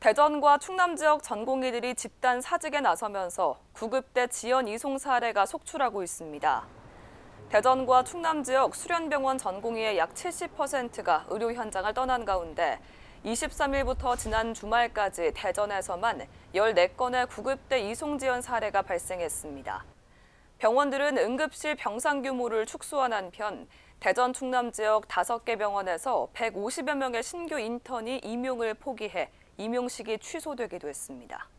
대전과 충남 지역 전공의들이 집단 사직에 나서면서 구급대 지연 이송 사례가 속출하고 있습니다. 대전과 충남 지역 수련병원 전공의의 약 70%가 의료 현장을 떠난 가운데 23일부터 지난 주말까지 대전에서만 14건의 구급대 이송 지연 사례가 발생했습니다. 병원들은 응급실 병상 규모를 축소한 한편 대전 충남 지역 5개 병원에서 150여 명의 신규 인턴이 임용을 포기해 임용 식이 취소되기도 했습니다.